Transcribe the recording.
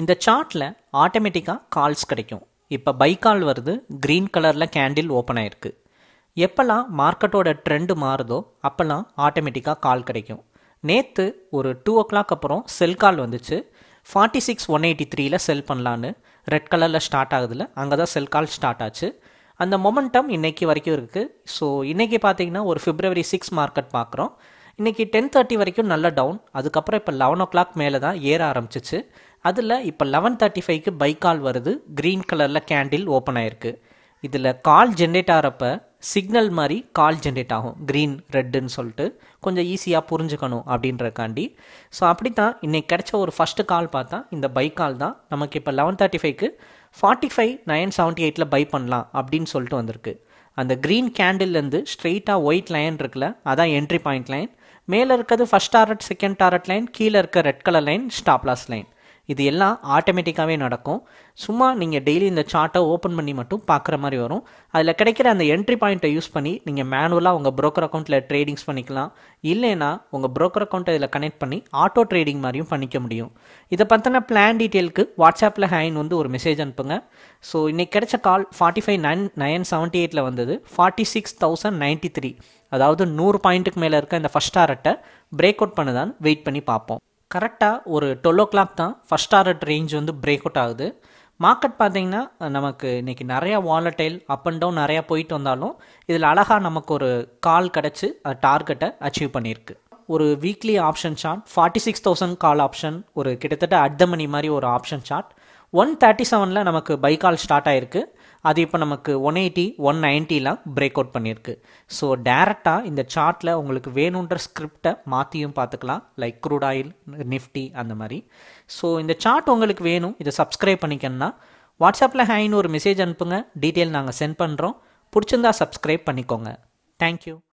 இந்த சார்ட்டில் ஆட்டோமேட்டிக்காக கால்ஸ் கிடைக்கும் இப்போ பை கால் வருது க்ரீன் கலரில் கேண்டில் ஓப்பன் ஆயிருக்கு எப்போல்லாம் மார்க்கெட்டோட ட்ரெண்டு மாறுதோ அப்போல்லாம் ஆட்டோமேட்டிக்காக கால் கிடைக்கும் நேற்று ஒரு டூ ஓ கிளாக் அப்புறம் செல் கால் வந்துச்சு ஃபார்ட்டி சிக்ஸ் ஒன் எயிட்டி த்ரீல செல் பண்ணலான்னு ரெட் கலரில் ஸ்டார்ட் ஆகுதுல அங்கே தான் செல் கால் ஸ்டார்ட் ஆச்சு அந்த மொமெண்டம் இன்றைக்கி வரைக்கும் இருக்குது ஸோ இன்றைக்கி பார்த்தீங்கன்னா ஒரு ஃபிப்ரவரி சிக்ஸ் மார்க்கெட் பார்க்குறோம் இன்றைக்கி டென் தேர்ட்டி வரைக்கும் நல்ல டவுன் அதுக்கப்புறம் இப்போ லெவன் ஓ கிளாக் மேலே தான் ஏற ஆரம்பிச்சிச்சு அதில் இப்போ லெவன் தேர்ட்டி ஃபைவ்க்கு பைக்கால் வருது க்ரீன் கலரில் கேண்டில் ஓப்பன் ஆகிருக்கு இதில் கால் ஜென்ரேட் ஆகிறப்ப சிக்னல் மாதிரி கால் ஜென்ரேட் ஆகும் க்ரீன் ரெட்டுன்னு சொல்லிட்டு கொஞ்சம் ஈஸியாக புரிஞ்சுக்கணும் அப்படின்றக்காண்டி ஸோ அப்படி தான் இன்றைக்கி கிடச்ச ஒரு ஃபஸ்ட்டு கால் பார்த்தா இந்த பை கால் தான் நமக்கு இப்போ லெவன் தேர்ட்டி ஃபைவ்க்கு ஃபார்ட்டி ஃபைவ் நைன் செவன்ட்டி எயிட்டில் பை பண்ணலாம் அப்படின்னு சொல்லிட்டு வந்திருக்கு அந்த க்ரீன் கேண்டில்லேருந்து ஸ்ட்ரெயிட்டாக ஒயிட் லைன் இருக்குல்ல அதான் என்ட்ரி பாயிண்ட் லைன் மேலே இருக்கிறது first target second target line கீழே இருக்க red colour line stop loss line இது எல்லாம் ஆட்டோமேட்டிக்காகவே நடக்கும் சும்மா நீங்கள் டெய்லி இந்த சார்ட்டை ஓப்பன் பண்ணி மட்டும் பார்க்குற மாதிரி வரும் அதில் கிடைக்கிற அந்த என்ட்ரி பாயிண்ட்டை யூஸ் பண்ணி நீங்கள் மேனுவலாக உங்கள் ப்ரோக்கர் அக்கௌண்ட்டில் ட்ரேடிங்ஸ் பண்ணிக்கலாம் இல்லைனா உங்கள் ப்ரோக்கர் அக்கௌண்ட்டை இதில் கனெக்ட் பண்ணி ஆட்டோ ட்ரேடிங் மாதிரியும் பண்ணிக்க முடியும் இதை பற்றின பிளான் டீட்டெயிலுக்கு வாட்ஸ்அப்பில் ஹேன் வந்து ஒரு மெசேஜ் அனுப்புங்க ஸோ இன்றைக்கி கிடைச்ச call forty five nine nine seventy எயிட்டில் வந்தது forty six thousand ninety three அதாவது நூறு பாயிண்ட்டுக்கு மேலே இருக்க இந்த ஃபஸ்ட் ஆரட்டை பிரேக் அவுட் பண்ணதான் வெயிட் பண்ணி பார்ப்போம் கரெக்டாக ஒரு டுவெல் ஓ கிளாக் தான் ஃபஸ்ட் டாரட் ரேஞ்ச் வந்து பிரேக் அவுட் ஆகுது மார்க்கெட் பார்த்தீங்கன்னா நமக்கு இன்றைக்கி நிறையா வாலட்டைல் அப் அண்ட் டவுன் நிறையா போயிட்டு வந்தாலும் இதில் அழகாக நமக்கு ஒரு கால் கிடச்சி டார்கெட்டை அச்சீவ் பண்ணியிருக்கு ஒரு weekly option chart forty six thousand call option ஒரு கிட்டத்தட்ட அட் த மணி மாதிரி ஒரு ஆப்ஷன் சார்ட் ஒன் தேர்ட்டி செவனில் நமக்கு பை கால் ஸ்டார்ட் ஆயிருக்கு அது இப்போ நமக்கு ஒன் எயிட்டி ஒன் நைன்ட்டிலாம் பிரேக் அவுட் பண்ணியிருக்கு ஸோ டேரெக்டாக இந்த சார்ட்டில் உங்களுக்கு வேணுன்ற ஸ்கிரிப்டை மாற்றியும் பார்த்துக்கலாம் லைக் க்ரூட் ஆயில் நிஃப்டி அந்த மாதிரி ஸோ இந்த சார்ட் உங்களுக்கு வேணும் இதை சப்ஸ்கிரைப் பண்ணிக்கணும்னா வாட்ஸ்அப்பில் ஹேன்னு ஒரு மெசேஜ் அனுப்புங்க டீட்டெயில் நாங்கள் சென்ட் பண்ணுறோம் பிடிச்சிருந்தா சப்ஸ்கிரைப் பண்ணிக்கோங்க தேங்க்யூ